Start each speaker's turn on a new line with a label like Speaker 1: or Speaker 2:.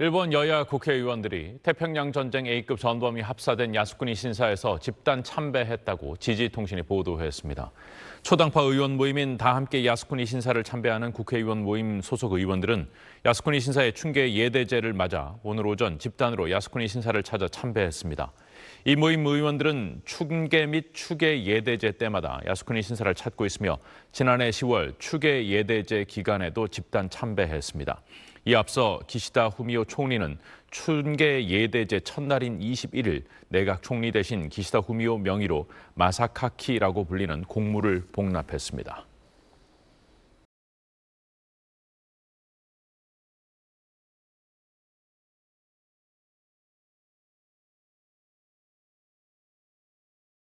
Speaker 1: 일본 여야 국회의원들이 태평양 전쟁 A급 전범이 합사된 야스쿠니 신사에서 집단 참배했다고 지지통신이 보도했습니다. 초당파 의원 모임인 다 함께 야스쿠니 신사를 참배하는 국회의원 모임 소속 의원들은 야스쿠니 신사의 춘계 예대제를 맞아 오늘 오전 집단으로 야스쿠니 신사를 찾아 참배했습니다. 이 모임 의원들은 춘계 및 추계 예대제 때마다 야스쿠니 신사를 찾고 있으며 지난해 10월 추계 예대제 기간에도 집단 참배했습니다. 이 앞서 기시다 후미오 총리는 춘계 예대제 첫날인 21일 내각 총리 대신 기시다 후미오 명의로 마사카키라고 불리는 공물을 복납했습니다.